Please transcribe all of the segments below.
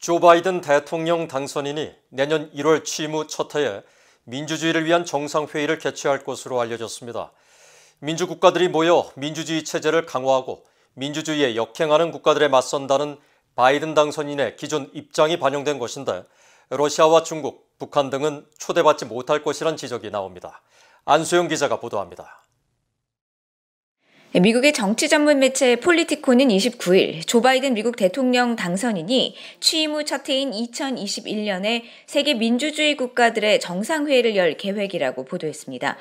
조 바이든 대통령 당선인이 내년 1월 취임 후 첫 해에 민주주의를 위한 정상회의를 개최할 것으로 알려졌습니다. 민주국가들이 모여 민주주의 체제를 강화하고 민주주의에 역행하는 국가들에 맞선다는 바이든 당선인의 기존 입장이 반영된 것인데 러시아와 중국, 북한 등은 초대받지 못할 것이란 지적이 나옵니다. 안수영 기자가 보도합니다. 네, 미국의 정치 전문 매체 폴리티코는 29일 조 바이든 미국 대통령 당선인이 취임 후 첫 해인 2021년에 세계 민주주의 국가들의 정상회의를 열 계획이라고 보도했습니다.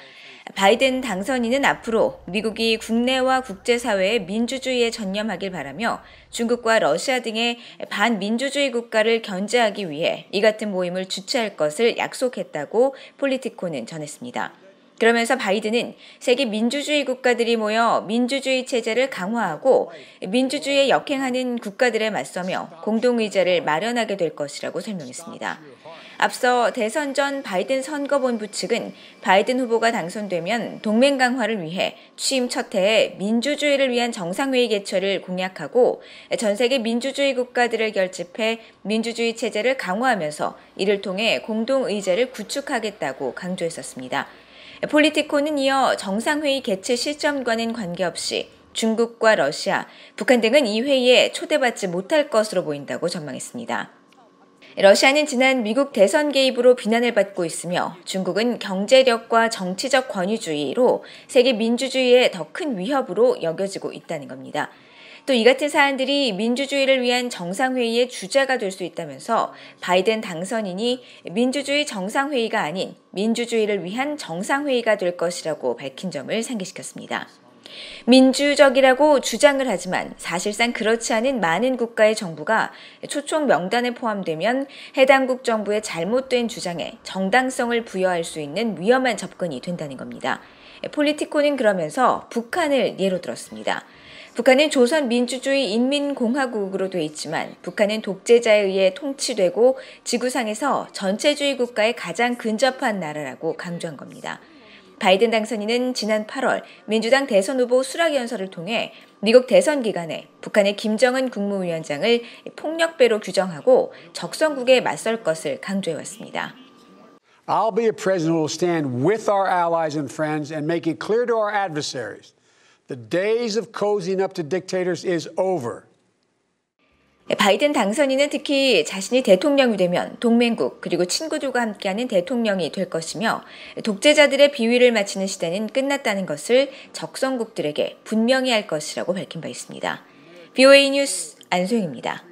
바이든 당선인은 앞으로 미국이 국내와 국제사회의 민주주의에 전념하길 바라며 중국과 러시아 등의 반민주주의 국가를 견제하기 위해 이 같은 모임을 주최할 것을 약속했다고 폴리티코는 전했습니다. 그러면서 바이든은 세계 민주주의 국가들이 모여 민주주의 체제를 강화하고 민주주의에 역행하는 국가들에 맞서며 공동의제를 마련하게 될 것이라고 설명했습니다. 앞서 대선 전 바이든 선거본부 측은 바이든 후보가 당선되면 동맹 강화를 위해 취임 첫 해에 민주주의를 위한 정상회의 개최를 공약하고 전 세계 민주주의 국가들을 결집해 민주주의 체제를 강화하면서 이를 통해 공동의제를 구축하겠다고 강조했었습니다. 폴리티코는 이어 정상회의 개최 시점과는 관계없이 중국과 러시아, 북한 등은 이 회의에 초대받지 못할 것으로 보인다고 전망했습니다. 러시아는 지난 미국 대선 개입으로 비난을 받고 있으며 중국은 경제력과 정치적 권위주의로 세계 민주주의에 더 큰 위협으로 여겨지고 있다는 겁니다. 또이 같은 사안들이 민주주의를 위한 정상회의의 주자가 될 수 있다면서 바이든 당선인이 민주주의 정상회의가 아닌 민주주의를 위한 정상회의가 될 것이라고 밝힌 점을 상기시켰습니다. 민주적이라고 주장을 하지만 사실상 그렇지 않은 많은 국가의 정부가 초청 명단에 포함되면 해당국 정부의 잘못된 주장에 정당성을 부여할 수 있는 위험한 접근이 된다는 겁니다. 폴리티코는 그러면서 북한을 예로 들었습니다. 북한은 조선민주주의 인민공화국으로 돼 있지만 북한은 독재자에 의해 통치되고 지구상에서 전체주의 국가에 가장 근접한 나라라고 강조한 겁니다. 바이든 당선인은 지난 8월 민주당 대선 후보 수락 연설을 통해 미국 대선 기간에 북한의 김정은 국무위원장을 폭력배로 규정하고 적성국에 맞설 것을 강조해 왔습니다. I'll be a president who will stand with our allies and friends and make it clear to our adversaries The days of cozying up to dictators is over. 네, 바이든 당선인은 특히 자신이 대통령이 되면 동맹국 그리고 친구들과 함께하는 대통령이 될 것이며 독재자들의 비위를 마치는 시대는 끝났다는 것을 적성국들에게 분명히 할 것이라고 밝힌 바 있습니다. BOA 뉴스 안소영입니다.